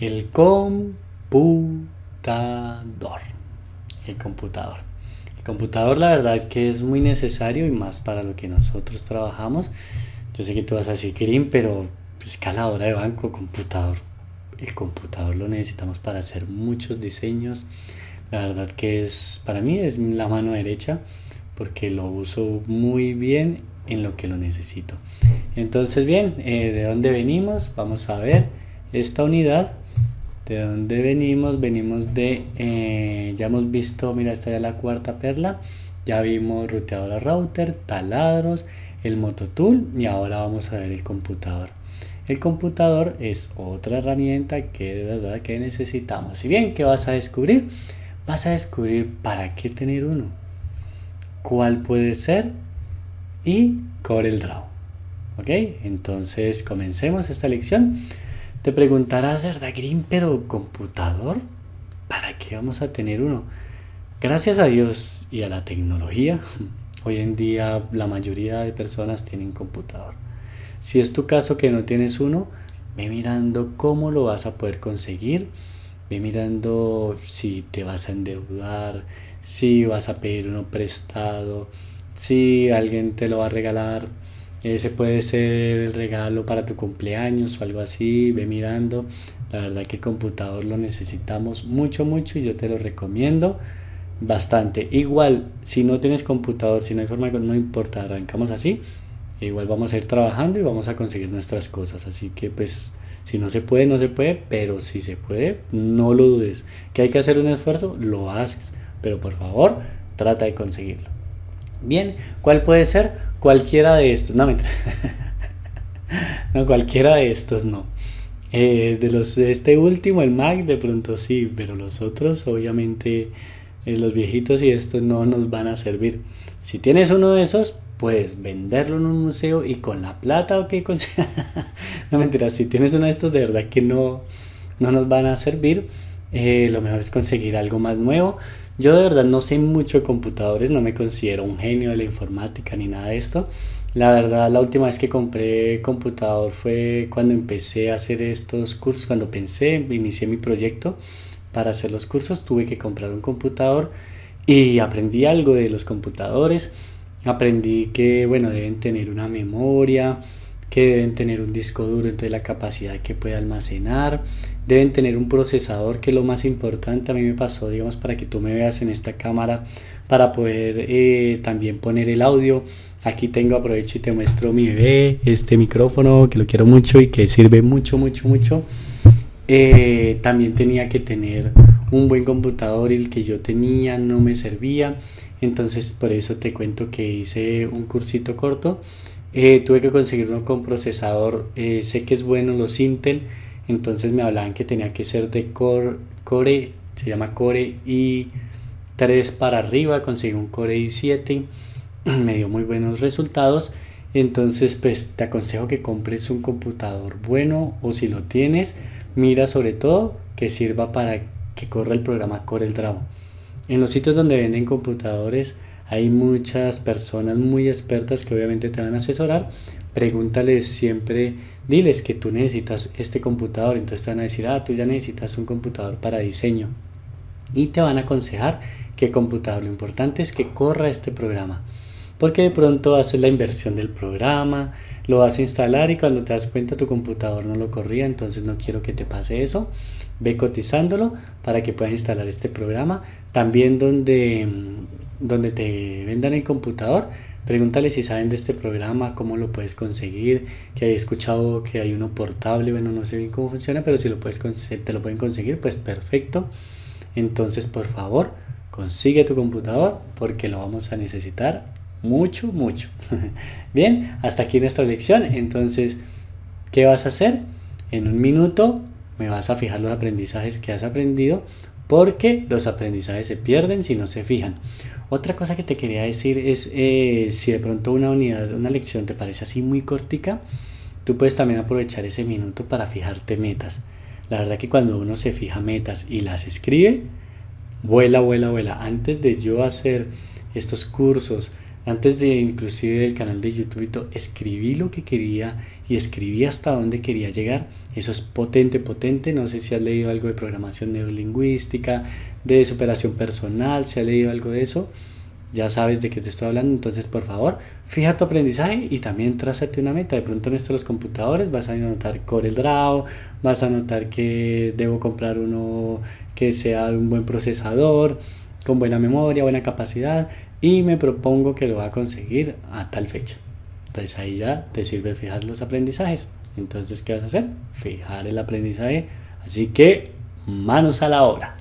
El computador. El computador. El computador la verdad que es muy necesario y más para lo que nosotros trabajamos. Yo sé que tú vas a decir, Green, pero escaladora pues, de banco, computador. El computador lo necesitamos para hacer muchos diseños. La verdad que es, para mí es la mano derecha porque lo uso muy bien en lo que lo necesito. Entonces, bien, eh, ¿de dónde venimos? Vamos a ver esta unidad ¿De dónde venimos? Venimos de, eh, ya hemos visto, mira, esta ya la cuarta perla. Ya vimos a router, taladros, el mototool y ahora vamos a ver el computador. El computador es otra herramienta que de verdad que necesitamos. Si bien, ¿qué vas a descubrir? Vas a descubrir para qué tener uno, cuál puede ser y el draw. ¿Ok? Entonces comencemos esta lección. Te preguntarás, ¿verdad, Green? Pero computador, ¿para qué vamos a tener uno? Gracias a Dios y a la tecnología, hoy en día la mayoría de personas tienen computador. Si es tu caso que no tienes uno, ve mirando cómo lo vas a poder conseguir, ve mirando si te vas a endeudar, si vas a pedir uno prestado, si alguien te lo va a regalar ese puede ser el regalo para tu cumpleaños o algo así, ve mirando. La verdad que el computador lo necesitamos mucho, mucho y yo te lo recomiendo bastante. Igual, si no tienes computador, si no hay forma, no importa, arrancamos así. E igual vamos a ir trabajando y vamos a conseguir nuestras cosas. Así que pues, si no se puede, no se puede, pero si se puede, no lo dudes. Que hay que hacer un esfuerzo, lo haces. Pero por favor, trata de conseguirlo. Bien, ¿cuál puede ser? Cualquiera de estos, no, no cualquiera de estos no. Eh, de los este último, el Mac, de pronto sí, pero los otros, obviamente, eh, los viejitos y estos no nos van a servir. Si tienes uno de esos, puedes venderlo en un museo y con la plata o qué, conseguir. no mentira si tienes uno de estos, de verdad que no, no nos van a servir. Eh, lo mejor es conseguir algo más nuevo. Yo de verdad no sé mucho de computadores, no me considero un genio de la informática ni nada de esto. La verdad, la última vez que compré computador fue cuando empecé a hacer estos cursos, cuando pensé, inicié mi proyecto para hacer los cursos, tuve que comprar un computador y aprendí algo de los computadores. Aprendí que, bueno, deben tener una memoria, que deben tener un disco duro, entonces la capacidad que puede almacenar, deben tener un procesador, que lo más importante, a mí me pasó, digamos, para que tú me veas en esta cámara, para poder eh, también poner el audio. Aquí tengo, aprovecho y te muestro mi bebé, este micrófono, que lo quiero mucho y que sirve mucho, mucho, mucho. Eh, también tenía que tener un buen computador y el que yo tenía no me servía. Entonces por eso te cuento que hice un cursito corto eh, tuve que conseguir uno con procesador, eh, sé que es bueno los Intel, entonces me hablaban que tenía que ser de Core, se llama Core i3 para arriba, conseguí un Core i7, me dio muy buenos resultados, entonces pues te aconsejo que compres un computador bueno o si lo tienes, mira sobre todo que sirva para que corra el programa el en los sitios donde venden computadores hay muchas personas muy expertas que obviamente te van a asesorar. Pregúntales siempre, diles que tú necesitas este computador, entonces te van a decir, ah, tú ya necesitas un computador para diseño. Y te van a aconsejar qué computador. Lo importante es que corra este programa porque de pronto haces la inversión del programa, lo vas a instalar y cuando te das cuenta tu computador no lo corría, entonces no quiero que te pase eso. Ve cotizándolo para que puedas instalar este programa. También donde, mm, donde te vendan el computador, pregúntale si saben de este programa, cómo lo puedes conseguir, que he escuchado que hay uno portable, bueno, no sé bien cómo funciona, pero si lo puedes te lo pueden conseguir, pues perfecto. Entonces, por favor, consigue tu computador porque lo vamos a necesitar mucho, mucho. Bien, hasta aquí nuestra lección. Entonces, ¿qué vas a hacer? En un minuto me vas a fijar los aprendizajes que has aprendido porque los aprendizajes se pierden si no se fijan. Otra cosa que te quería decir es eh, si de pronto una unidad, una lección te parece así muy cortica, tú puedes también aprovechar ese minuto para fijarte metas. La verdad que cuando uno se fija metas y las escribe, vuela, vuela, vuela. Antes de yo hacer estos cursos, antes de inclusive del canal de YouTube, escribí lo que quería y escribí hasta dónde quería llegar. Eso es potente, potente. No sé si has leído algo de programación neurolingüística, de superación personal, si has leído algo de eso. Ya sabes de qué te estoy hablando, entonces por favor, fija tu aprendizaje y también trázate una meta. De pronto en estos los computadores vas a anotar Corel Draw, vas a notar que debo comprar uno que sea un buen procesador, con buena memoria, buena capacidad y me propongo que lo va a conseguir hasta tal fecha. Entonces ahí ya te sirve fijar los aprendizajes. Entonces, ¿qué vas a hacer? Fijar el aprendizaje. Así que manos a la obra.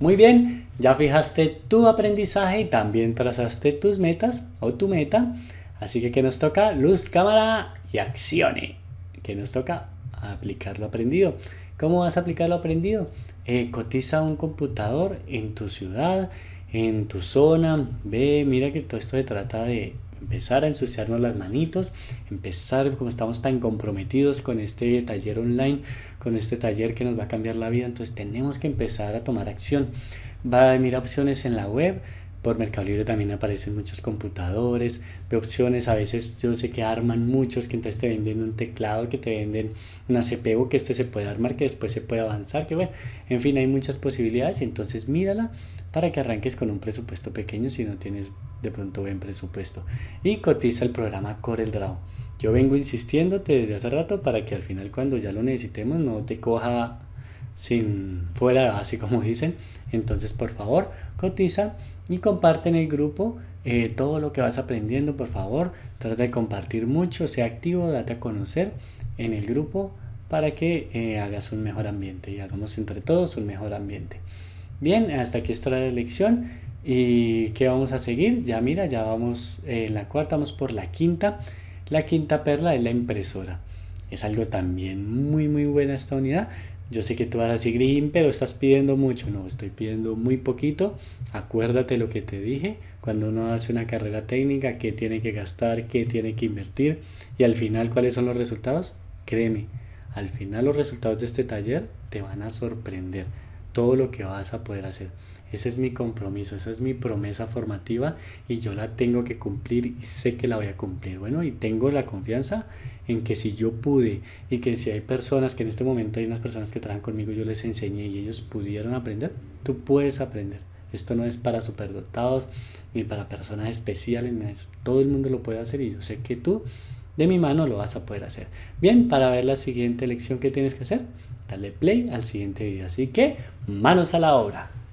Muy bien, ya fijaste tu aprendizaje y también trazaste tus metas o tu meta. Así que que nos toca luz, cámara y accione. Que nos toca aplicar lo aprendido. ¿Cómo vas a aplicar lo aprendido? Eh, cotiza un computador en tu ciudad, en tu zona. Ve, mira que todo esto se trata de empezar a ensuciarnos las manitos, empezar como estamos tan comprometidos con este taller online, con este taller que nos va a cambiar la vida, entonces tenemos que empezar a tomar acción. Va a mirar opciones en la web, por Mercado Libre también aparecen muchos computadores, de opciones, a veces yo sé que arman muchos, que entonces te venden un teclado, que te venden una CPU, que este se puede armar, que después se puede avanzar, que bueno, en fin, hay muchas posibilidades, entonces mírala para que arranques con un presupuesto pequeño si no tienes de pronto buen presupuesto y cotiza el programa CorelDRAW. Yo vengo insistiéndote desde hace rato para que al final cuando ya lo necesitemos no te coja sin fuera así como dicen. Entonces, por favor, cotiza y comparte en el grupo eh, todo lo que vas aprendiendo, por favor. Trata de compartir mucho, sea activo, date a conocer en el grupo para que eh, hagas un mejor ambiente y hagamos entre todos un mejor ambiente. Bien, hasta aquí está la lección. ¿Y qué vamos a seguir? Ya mira, ya vamos en eh, la cuarta, vamos por la quinta. La quinta perla es la impresora. Es algo también muy, muy buena esta unidad. Yo sé que tú vas a Green, pero estás pidiendo mucho. No, estoy pidiendo muy poquito. Acuérdate lo que te dije. Cuando uno hace una carrera técnica, qué tiene que gastar, qué tiene que invertir. Y al final, ¿cuáles son los resultados? Créeme, al final los resultados de este taller te van a sorprender todo lo que vas a poder hacer. Ese es mi compromiso, esa es mi promesa formativa y yo la tengo que cumplir y sé que la voy a cumplir. Bueno, y tengo la confianza en que si yo pude y que si hay personas que en este momento hay unas personas que trabajan conmigo, yo les enseñé y ellos pudieron aprender, tú puedes aprender. Esto no es para superdotados ni para personas especiales, todo el mundo lo puede hacer y yo sé que tú de mi mano lo vas a poder hacer. Bien, para ver la siguiente lección que tienes que hacer, dale play al siguiente video. Así que, manos a la obra.